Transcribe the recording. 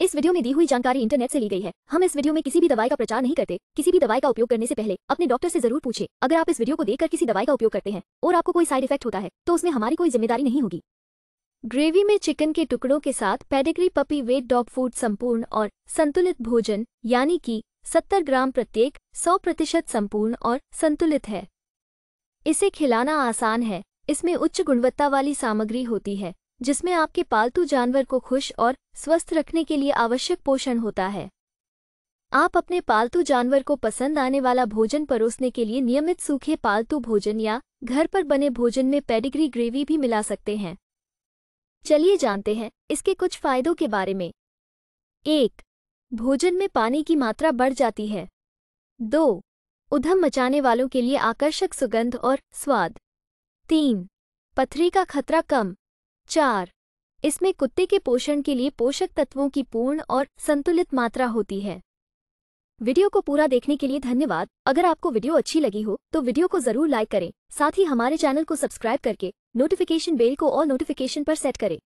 इस वीडियो में दी हुई जानकारी इंटरनेट से ली गई है हम इस वीडियो में किसी भी दवाई का प्रचार नहीं करते किसी भी दवाई का उपयोग करने से पहले अपने डॉक्टर से जरूर पूछे अगर आप इस वीडियो को देखकर किसी दवाई का उपयोग करते हैं और आपको कोई साइड इफेक्ट होता है तो उसमें हमारी कोई जिम्मेदारी नहीं होगी ग्रेवी में चिकन के टुकड़ों के साथ Pedigree puppy wet dog food संपूर्ण और संतुलित भोजन यानी कि 70 ग्राम प्रत्येक 100 प्रतिशत संपूर्ण और संतुलित है इसे खिलाना आसान है इसमें उच्च गुणवत्ता वाली सामग्री होती है जिसमें आपके पालतू जानवर को खुश और स्वस्थ रखने के लिए आवश्यक पोषण होता है आप अपने पालतू जानवर को पसंद आने वाला भोजन परोसने के लिए नियमित सूखे पालतू भोजन या घर पर बने भोजन में पेडिग्री ग्रेवी भी मिला सकते हैं चलिए जानते हैं इसके कुछ फायदों के बारे में एक भोजन में पानी की मात्रा बढ़ जाती है दो उधम मचाने वालों के लिए आकर्षक सुगंध और स्वाद तीन पथरी का खतरा कम चार इसमें कुत्ते के पोषण के लिए पोषक तत्वों की पूर्ण और संतुलित मात्रा होती है वीडियो को पूरा देखने के लिए धन्यवाद अगर आपको वीडियो अच्छी लगी हो तो वीडियो को जरूर लाइक करें साथ ही हमारे चैनल को सब्सक्राइब करके नोटिफिकेशन बेल को ऑल नोटिफिकेशन पर सेट करें